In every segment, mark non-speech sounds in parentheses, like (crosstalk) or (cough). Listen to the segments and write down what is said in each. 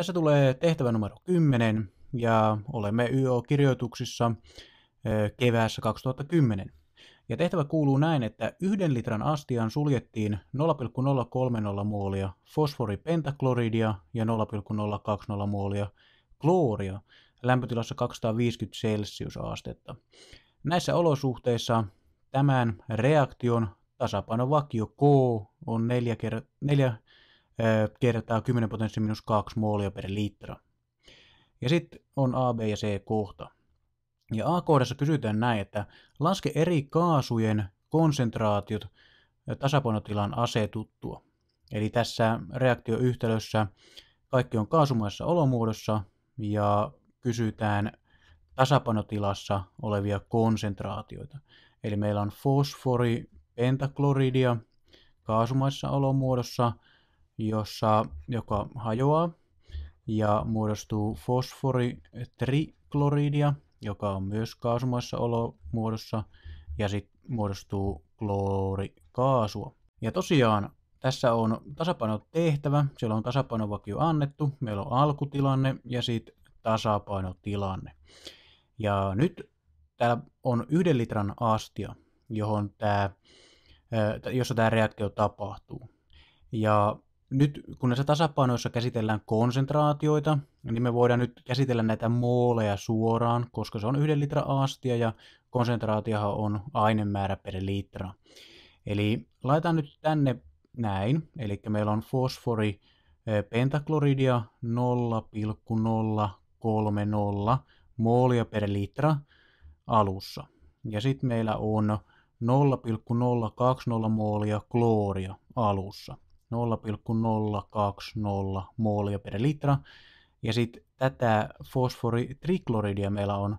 Tässä tulee tehtävä numero 10 ja olemme YO-kirjoituksissa keväässä 2010. Ja tehtävä kuuluu näin, että yhden litran astiaan suljettiin 0,030 muolia fosforipentakloridia ja 0,020 muolia klooria lämpötilassa 250 astetta. Näissä olosuhteissa tämän reaktion tasapainovakio K on 4, kertaa 4 kertaa 10 potenssi minus 2 moolia per litra. Ja sitten on A, B ja C kohta. Ja A-kohdassa kysytään näin, että laske eri kaasujen konsentraatiot tasapainotilan asetuttua. Eli tässä reaktioyhtälössä kaikki on kaasumaisessa olomuodossa ja kysytään tasapainotilassa olevia konsentraatioita. Eli meillä on fosfori, pentakloridia kaasumaisessa olomuodossa – jossa, joka hajoaa ja muodostuu fosforitrikloridia, joka on myös kaasumaisessa olomuodossa, ja sitten muodostuu kloorikaasua. Ja tosiaan tässä on tasapaino tehtävä, siellä on tasapainovakio annettu, meillä on alkutilanne ja sitten tasapainotilanne. Ja nyt täällä on yhden litran astia, johon tää, jossa tämä reaktio tapahtuu. Ja nyt kun näissä tasapainoissa käsitellään konsentraatioita, niin me voidaan nyt käsitellä näitä mooleja suoraan, koska se on yhden litra astia ja konsentraatiohan on ainemäärä per litra. Eli laitetaan nyt tänne näin, eli meillä on fosfori eh, pentakloridia 0,030 moolia per litra alussa. Ja sitten meillä on 0,020 moolia klooria alussa. 0,020 molia per litra. Ja sitten tätä fosforitrikloridia meillä on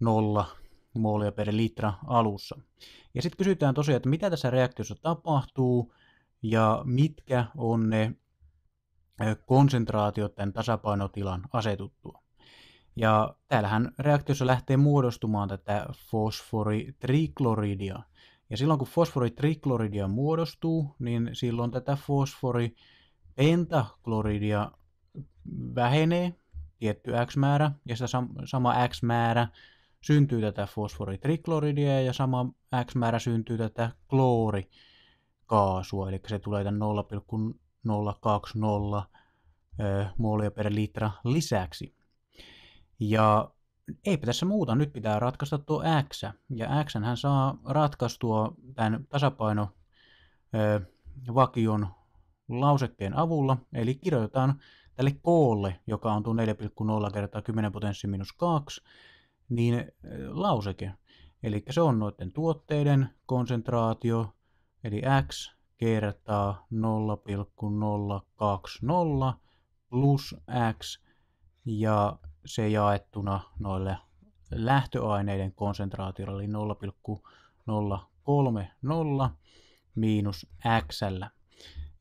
0 molia per litra alussa. Ja sitten kysytään tosiaan, että mitä tässä reaktiossa tapahtuu ja mitkä on ne konsentraatiot tämän tasapainotilan asetuttua. Ja täällähän reaktiossa lähtee muodostumaan tätä fosforitrikloridia. Ja silloin kun fosforitrikloridia muodostuu, niin silloin tätä fosforipentakloridia vähenee tietty X määrä, ja sitä sama X määrä syntyy tätä fosforitrikloridia, ja sama X määrä syntyy tätä kloorikaasua, eli se tulee tämän 0,020 molia per litra lisäksi. Ja eipä tässä muuta, nyt pitää ratkaista tuo X. Ja X hän saa ratkaistua tämän tasapaino ö, vakion lausekkeen avulla, eli kirjoitetaan tälle koolle, joka on tuo 4,0 kertaa 10 potenssi minus 2, niin lauseke. Eli se on noiden tuotteiden konsentraatio, eli x kertaa 0,020 plus x, ja se jaettuna noille lähtöaineiden konsentraatiolla, eli 0,030 miinus x.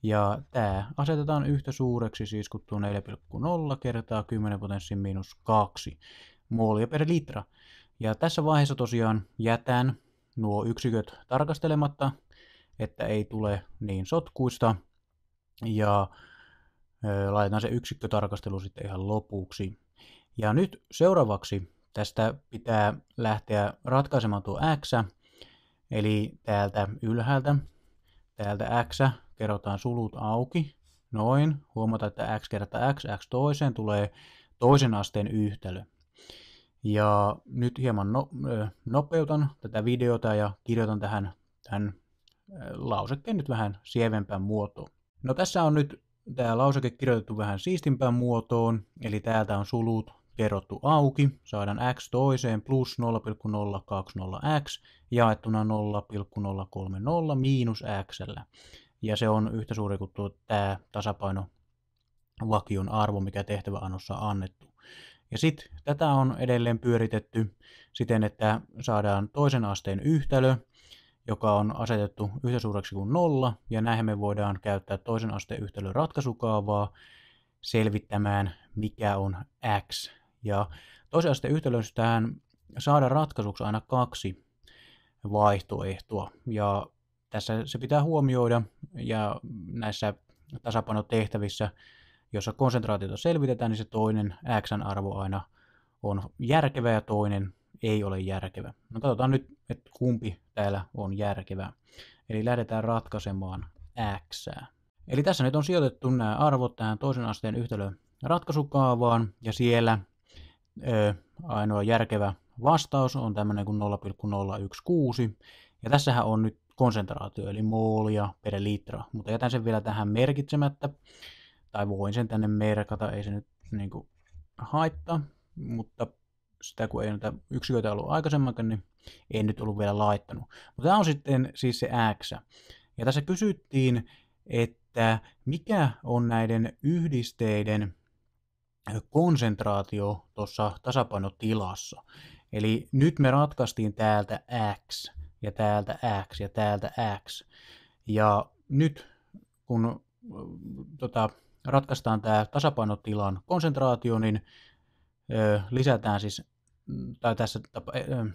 Ja tämä asetetaan yhtä suureksi, siis kun tuo 4,0 kertaa 10 potenssiin miinus 2 moolia per litra. Ja tässä vaiheessa tosiaan jätän nuo yksiköt tarkastelematta, että ei tule niin sotkuista. Ja laitan se yksikkötarkastelu sitten ihan lopuksi. Ja nyt seuraavaksi tästä pitää lähteä ratkaisemaan tuo x, eli täältä ylhäältä, täältä x, kerrotaan sulut auki, noin, huomata, että x kertaa x, x toiseen tulee toisen asteen yhtälö. Ja nyt hieman no, nopeutan tätä videota ja kirjoitan tähän tämän lausekkeen nyt vähän sievempään muotoon. No tässä on nyt tämä lauseke kirjoitettu vähän siistimpään muotoon, eli täältä on sulut kerrottu auki, saadaan x toiseen plus 0,020x jaettuna 0,030 miinus x. Ja se on yhtä suuri kuin tuo, tämä tasapaino vakion arvo, mikä tehtäväannossa on annettu. Ja sitten tätä on edelleen pyöritetty siten, että saadaan toisen asteen yhtälö, joka on asetettu yhtä suureksi kuin nolla, ja näihin me voidaan käyttää toisen asteen yhtälön ratkaisukaavaa selvittämään, mikä on x ja toisen asteen yhtälöstään saada ratkaisuksi aina kaksi vaihtoehtoa. Ja tässä se pitää huomioida ja näissä tasapainotehtävissä, jossa konsentraatiota selvitetään, niin se toinen x-arvo aina on järkevä ja toinen ei ole järkevä. No katsotaan nyt, että kumpi täällä on järkevä. Eli lähdetään ratkaisemaan x. Eli tässä nyt on sijoitettu nämä arvot tähän toisen asteen yhtälön ratkaisukaavaan ja siellä ainoa järkevä vastaus on tämmöinen kuin 0,016. Ja tässähän on nyt konsentraatio, eli moolia per litra. Mutta jätän sen vielä tähän merkitsemättä. Tai voin sen tänne merkata, ei se nyt niin kuin haittaa. Mutta sitä kun ei näitä yksiköitä ollut aikaisemmin, niin en nyt ollut vielä laittanut. Mutta tämä on sitten siis se X. Ja tässä kysyttiin, että mikä on näiden yhdisteiden konsentraatio tuossa tasapainotilassa. Eli nyt me ratkaistiin täältä X ja täältä X ja täältä X. Ja nyt kun tota, ratkaistaan tämä tasapainotilan konsentraatio, niin ö, lisätään siis, tai tässä tapa, ö,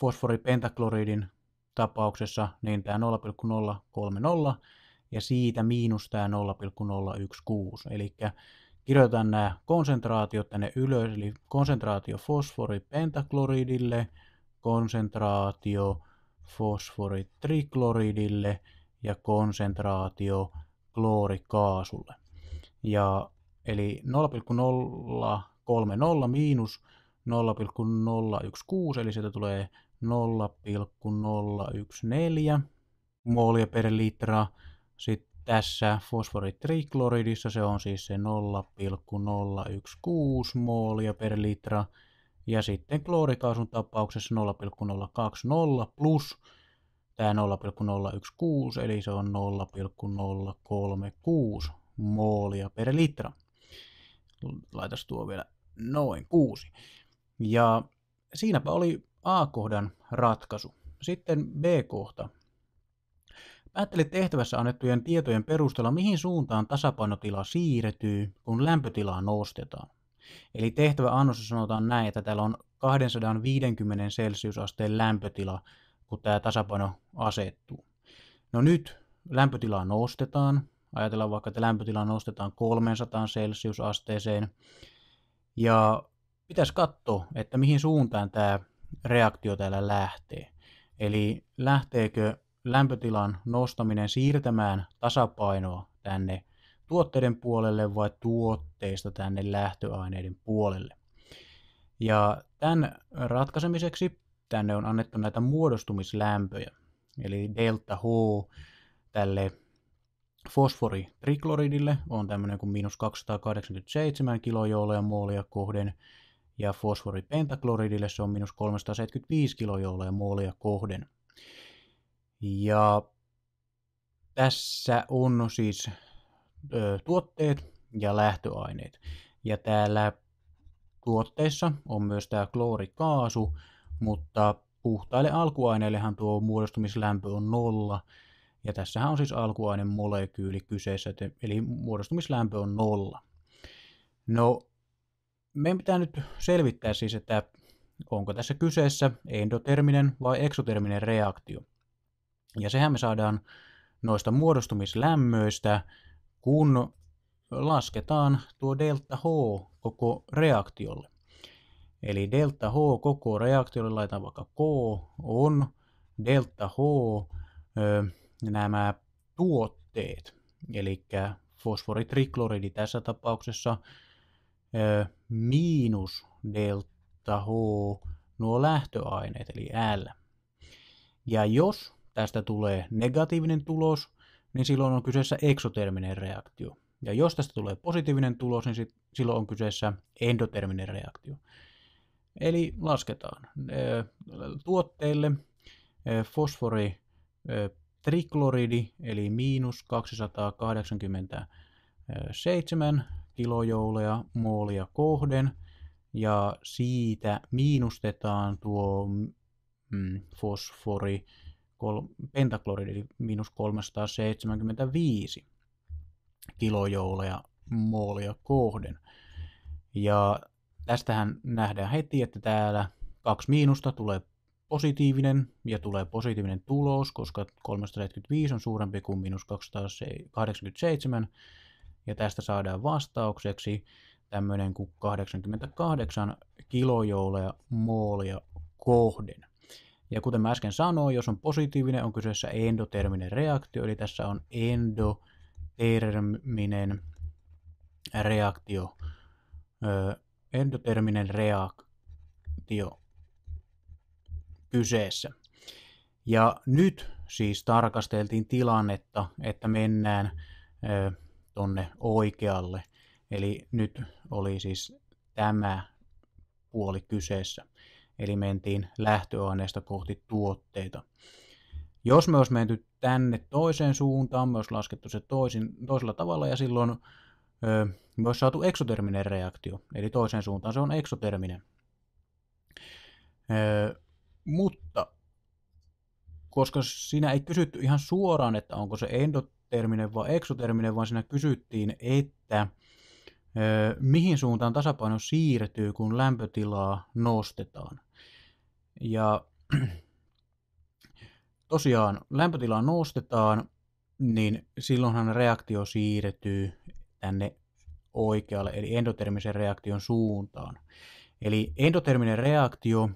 fosforipentakloriidin tapauksessa, niin tämä 0,030 ja siitä miinus tämä 0,016. Eli kirjoitan nämä konsentraatiot tänne ylös, eli konsentraatio fosfori pentakloridille, konsentraatio fosfori trikloridille ja konsentraatio kloorikaasulle. Ja, eli 0,030 miinus 0,016, eli sieltä tulee 0,014 molia per litra. Sitten tässä fosforitrikloridissa se on siis se 0,016 moolia per litra. Ja sitten kloorikaasun tapauksessa 0,020 plus tämä 0,016, eli se on 0,036 moolia per litra. Laitas tuo vielä noin kuusi. Ja siinäpä oli A-kohdan ratkaisu. Sitten B-kohta. Päättele tehtävässä annettujen tietojen perusteella, mihin suuntaan tasapainotila siirtyy, kun lämpötilaa nostetaan. Eli tehtävä annossa sanotaan näin, että täällä on 250 celsiusasteen lämpötila, kun tämä tasapaino asettuu. No nyt lämpötilaa nostetaan. Ajatellaan vaikka, että lämpötila nostetaan 300 celsiusasteeseen. Ja pitäisi katsoa, että mihin suuntaan tämä reaktio täällä lähtee. Eli lähteekö lämpötilan nostaminen siirtämään tasapainoa tänne tuotteiden puolelle vai tuotteista tänne lähtöaineiden puolelle. Ja tämän ratkaisemiseksi tänne on annettu näitä muodostumislämpöjä, eli delta H tälle fosforitrikloridille on tämmöinen kuin miinus 287 kilojouleja moolia kohden, ja fosforipentakloridille se on miinus 375 kilojouleja moolia kohden. Ja tässä on siis ö, tuotteet ja lähtöaineet. Ja täällä tuotteessa on myös tämä kloorikaasu, mutta puhtaille alkuaineillehan tuo muodostumislämpö on nolla. Ja tässähän on siis alkuaine molekyyli kyseessä, eli muodostumislämpö on nolla. No, meidän pitää nyt selvittää siis, että onko tässä kyseessä endoterminen vai eksoterminen reaktio. Ja sehän me saadaan noista muodostumislämmöistä, kun lasketaan tuo delta H koko reaktiolle. Eli delta H koko reaktiolle laitetaan vaikka K on delta H ö, nämä tuotteet, eli fosforitrikloridi tässä tapauksessa ö, miinus delta H nuo lähtöaineet eli L. Ja jos tästä tulee negatiivinen tulos, niin silloin on kyseessä eksoterminen reaktio. Ja jos tästä tulee positiivinen tulos, niin sit, silloin on kyseessä endoterminen reaktio. Eli lasketaan tuotteille fosfori trikloridi, eli miinus 287 kilojouleja moolia kohden, ja siitä miinustetaan tuo mm, fosfori pentakloridi, eli miinus 375 kilojouleja moolia kohden. Ja tästähän nähdään heti, että täällä kaksi miinusta tulee positiivinen ja tulee positiivinen tulos, koska 375 on suurempi kuin miinus 287. Ja tästä saadaan vastaukseksi tämmöinen kuin 88 kilojouleja moolia kohden. Ja kuten mä äsken sanoin, jos on positiivinen, on kyseessä endoterminen reaktio, eli tässä on endoterminen reaktio. Öö, endoterminen reaktio kyseessä. Ja nyt siis tarkasteltiin tilannetta, että mennään öö, tonne oikealle. Eli nyt oli siis tämä puoli kyseessä eli mentiin lähtöaineesta kohti tuotteita. Jos me olisi menty tänne toiseen suuntaan, me olisi laskettu se toisin, toisella tavalla ja silloin ö, me olisi saatu eksoterminen reaktio, eli toiseen suuntaan se on eksoterminen. Ö, mutta koska siinä ei kysytty ihan suoraan, että onko se endoterminen vai eksoterminen, vaan siinä kysyttiin, että ö, mihin suuntaan tasapaino siirtyy, kun lämpötilaa nostetaan. Ja (clears throat) tosiaan lämpötilaa nostetaan, niin silloinhan reaktio siirtyy tänne oikealle, eli endotermisen reaktion suuntaan. Eli endoterminen reaktio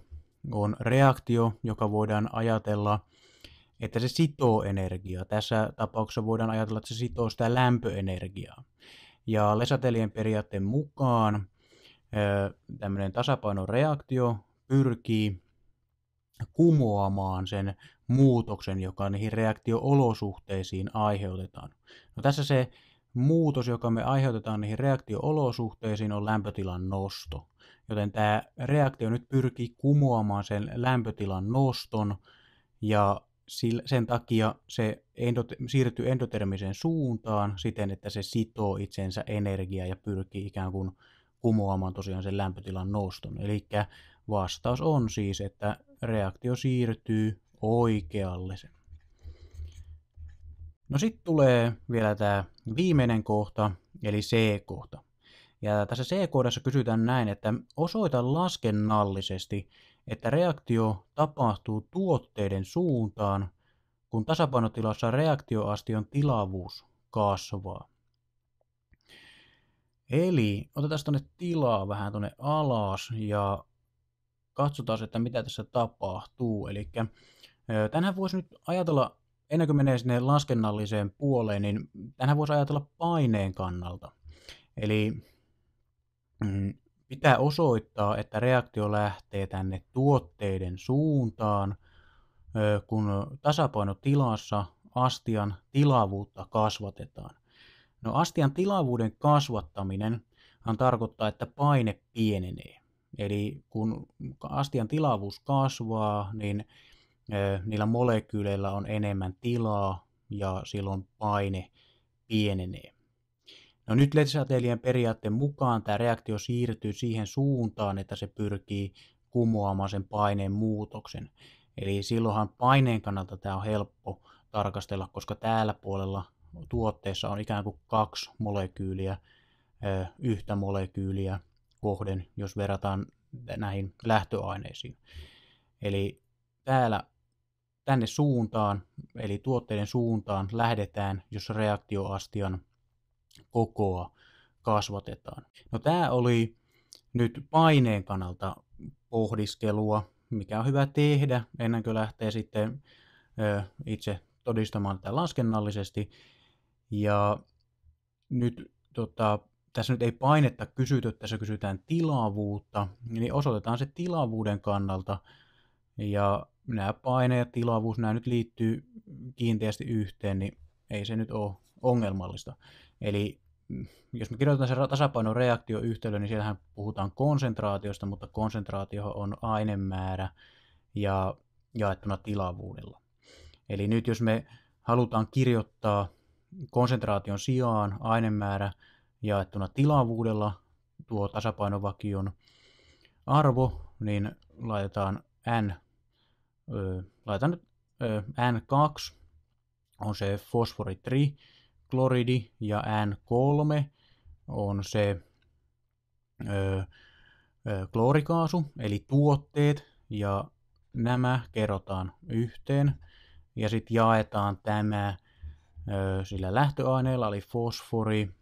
on reaktio, joka voidaan ajatella, että se sitoo energiaa. Tässä tapauksessa voidaan ajatella, että se sitoo sitä lämpöenergiaa. Ja Lesatelien periaatteen mukaan tämmöinen tasapainoreaktio pyrkii kumoamaan sen muutoksen, joka niihin reaktioolosuhteisiin aiheutetaan. No tässä se muutos, joka me aiheutetaan niihin reaktioolosuhteisiin, on lämpötilan nosto. Joten tämä reaktio nyt pyrkii kumoamaan sen lämpötilan noston, ja sen takia se endot- siirtyy endotermiseen suuntaan siten, että se sitoo itsensä energiaa ja pyrkii ikään kuin kumoamaan tosiaan sen lämpötilan noston. Eli Vastaus on siis, että reaktio siirtyy oikealle. No sitten tulee vielä tämä viimeinen kohta, eli C-kohta. Ja tässä C-kohdassa kysytään näin, että osoita laskennallisesti, että reaktio tapahtuu tuotteiden suuntaan, kun tasapainotilassa reaktioastion tilavuus kasvaa. Eli otetaan tuonne tilaa vähän tuonne alas ja katsotaan, että mitä tässä tapahtuu. Eli tänään voisi nyt ajatella, ennen kuin menee sinne laskennalliseen puoleen, niin tänään voisi ajatella paineen kannalta. Eli mm, pitää osoittaa, että reaktio lähtee tänne tuotteiden suuntaan, kun tasapainotilassa astian tilavuutta kasvatetaan. No astian tilavuuden kasvattaminen tarkoittaa, että paine pienenee. Eli kun astian tilavuus kasvaa, niin niillä molekyyleillä on enemmän tilaa ja silloin paine pienenee. No nyt led periaatteen mukaan tämä reaktio siirtyy siihen suuntaan, että se pyrkii kumoamaan sen paineen muutoksen. Eli silloinhan paineen kannalta tämä on helppo tarkastella, koska täällä puolella tuotteessa on ikään kuin kaksi molekyyliä, yhtä molekyyliä kohden, jos verrataan näihin lähtöaineisiin. Eli täällä tänne suuntaan, eli tuotteiden suuntaan lähdetään, jos reaktioastian kokoa kasvatetaan. No tämä oli nyt paineen kannalta pohdiskelua, mikä on hyvä tehdä ennen kuin lähtee sitten ö, itse todistamaan tätä laskennallisesti. Ja nyt tota, tässä nyt ei painetta kysytä, tässä kysytään tilavuutta, niin osoitetaan se tilavuuden kannalta. Ja nämä paine ja tilavuus, nämä nyt liittyy kiinteästi yhteen, niin ei se nyt ole ongelmallista. Eli mm, jos me kirjoitetaan se tasapainoreaktioyhtälö, niin siellähän puhutaan konsentraatiosta, mutta konsentraatio on ainemäärä ja jaettuna tilavuudella. Eli nyt jos me halutaan kirjoittaa konsentraation sijaan ainemäärä jaettuna tilavuudella tuo tasapainovakion arvo, niin laitetaan N, ö, laitan nyt ö, N2 on se fosforitrikloridi ja N3 on se ö, ö, kloorikaasu, eli tuotteet, ja nämä kerrotaan yhteen, ja sitten jaetaan tämä ö, sillä lähtöaineella, eli fosfori,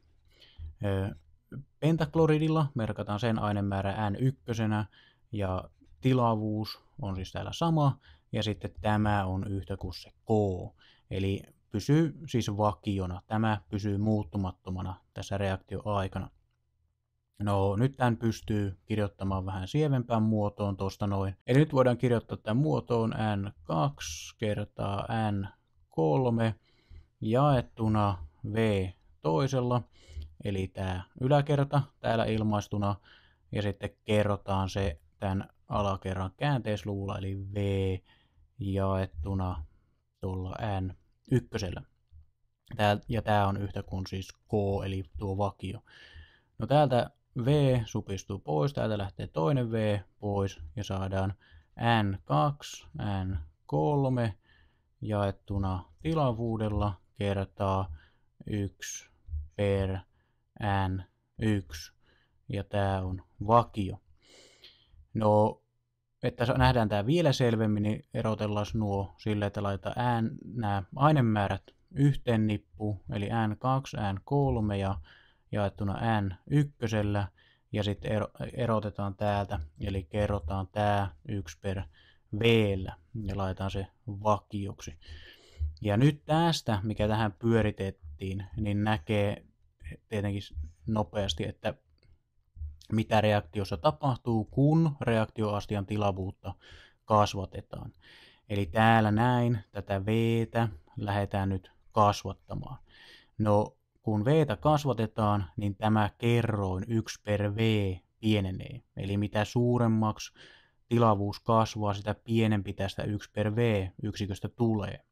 Pentakloridilla merkataan sen ainemäärä N1 ja tilavuus on siis täällä sama ja sitten tämä on yhtä kuin se K. Eli pysyy siis vakiona, tämä pysyy muuttumattomana tässä reaktioaikana. No nyt tämän pystyy kirjoittamaan vähän sievempään muotoon tuosta noin. Eli nyt voidaan kirjoittaa tämän muotoon N2 kertaa N3 jaettuna V toisella. Eli tämä yläkerta täällä ilmaistuna ja sitten kerrotaan se tämän alakerran käänteisluvulla eli V jaettuna tuolla N ykkösellä. Tää, ja tämä on yhtä kuin siis K eli tuo vakio. No täältä V supistuu pois, täältä lähtee toinen V pois ja saadaan N2, N3 jaettuna tilavuudella kertaa 1 per n 1 ja tämä on vakio. No, että nähdään tämä vielä selvemmin, niin erotellaan nuo sillä, että laitetaan n, nämä ainemäärät yhteen nippu, eli n2, n3 ja jaettuna n1, ja sitten erotetaan täältä, eli kerrotaan tämä 1 per v ja laitetaan se vakioksi. Ja nyt tästä, mikä tähän pyöritettiin, niin näkee tietenkin nopeasti, että mitä reaktiossa tapahtuu, kun reaktioastian tilavuutta kasvatetaan. Eli täällä näin tätä v lähdetään nyt kasvattamaan. No, kun v kasvatetaan, niin tämä kerroin 1 per V pienenee. Eli mitä suuremmaksi tilavuus kasvaa, sitä pienempi tästä 1 per V yksiköstä tulee.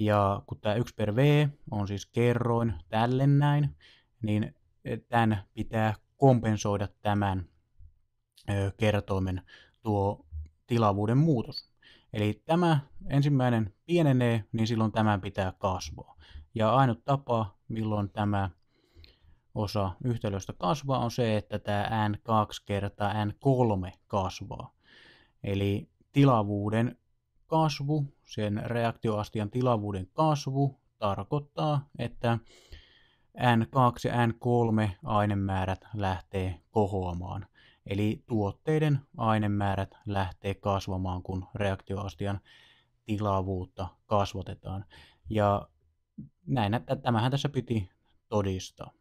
Ja kun tämä 1 per V on siis kerroin tälle näin, niin eh, tämän pitää kompensoida tämän kertoimen tuo tilavuuden muutos. Eli tämä ensimmäinen pienenee, niin silloin tämän pitää kasvaa. Ja ainut tapa, milloin tämä osa yhtälöstä kasvaa, on se, että tämä n2 kertaa n3 kasvaa. Eli tilavuuden kasvu, sen reaktioastian tilavuuden kasvu tarkoittaa, että N2 ja N3 ainemäärät lähtee kohoamaan. Eli tuotteiden ainemäärät lähtee kasvamaan, kun reaktioastian tilavuutta kasvatetaan. Ja näin, että tämähän tässä piti todistaa.